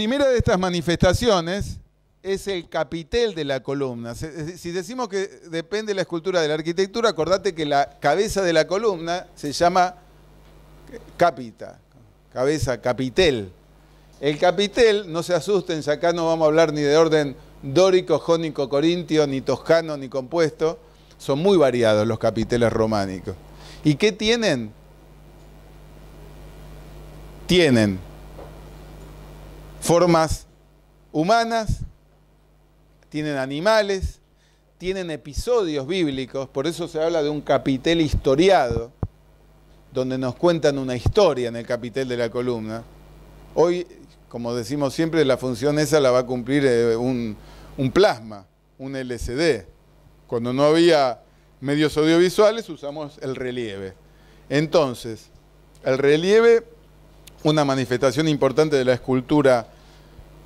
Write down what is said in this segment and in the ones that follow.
primera de estas manifestaciones es el capitel de la columna. Eh, si decimos que depende la escultura de la arquitectura, acordate que la cabeza de la columna se llama cápita cabeza, capitel. El capitel, no se asusten, ya acá no vamos a hablar ni de orden dórico, jónico, corintio, ni toscano, ni compuesto. Son muy variados los capiteles románicos. ¿Y qué tienen? Tienen formas humanas, tienen animales, tienen episodios bíblicos, por eso se habla de un capitel historiado, donde nos cuentan una historia en el capitel de la columna. Hoy, como decimos siempre, la función esa la va a cumplir eh, un, un plasma, un LCD. Cuando no había medios audiovisuales usamos el relieve. Entonces, el relieve, una manifestación importante de la escultura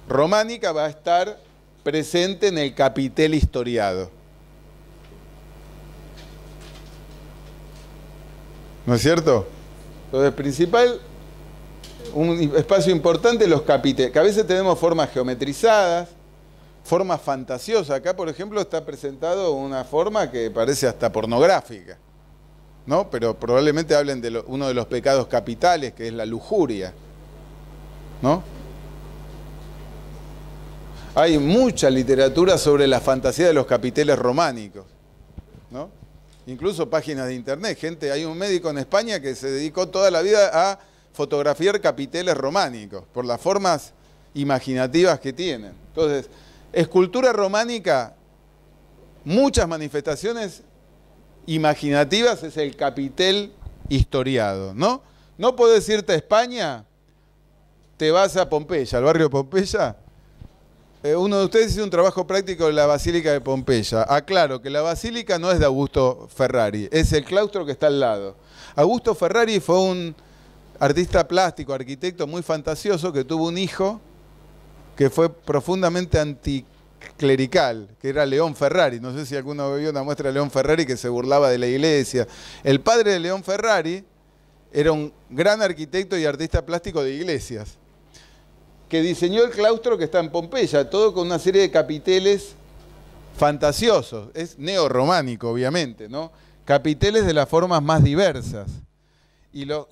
románica va a estar presente en el capitel historiado. ¿No es cierto? Entonces, principal, un espacio importante, los capiteles, que a veces tenemos formas geometrizadas, formas fantasiosas. Acá, por ejemplo, está presentado una forma que parece hasta pornográfica, ¿no? Pero probablemente hablen de uno de los pecados capitales, que es la lujuria, ¿no? hay mucha literatura sobre la fantasía de los capiteles románicos, ¿no? Incluso páginas de internet, gente, hay un médico en España que se dedicó toda la vida a fotografiar capiteles románicos por las formas imaginativas que tienen. Entonces, escultura románica, muchas manifestaciones imaginativas es el capitel historiado, ¿no? No puedes irte a España, te vas a Pompeya, al barrio Pompeya, eh, uno de ustedes hizo un trabajo práctico en la Basílica de Pompeya. Aclaro que la Basílica no es de Augusto Ferrari, es el claustro que está al lado. Augusto Ferrari fue un artista plástico, arquitecto muy fantasioso que tuvo un hijo que fue profundamente anticlerical, que era León Ferrari. No sé si alguno vio una muestra de León Ferrari que se burlaba de la iglesia. El padre de León Ferrari era un gran arquitecto y artista plástico de iglesias que diseñó el claustro que está en Pompeya, todo con una serie de capiteles fantasiosos, es neorrománico obviamente, ¿no? Capiteles de las formas más diversas y los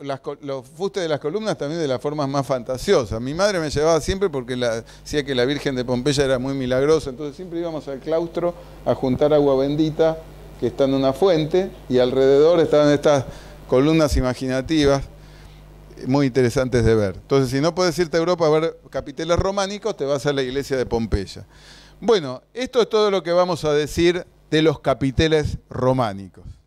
fustes de las columnas también de las formas más fantasiosas. Mi madre me llevaba siempre porque la, decía que la Virgen de Pompeya era muy milagrosa, entonces siempre íbamos al claustro a juntar agua bendita que está en una fuente y alrededor estaban estas columnas imaginativas muy interesantes de ver. Entonces, si no puedes irte a Europa a ver capiteles románicos, te vas a la iglesia de Pompeya. Bueno, esto es todo lo que vamos a decir de los capiteles románicos.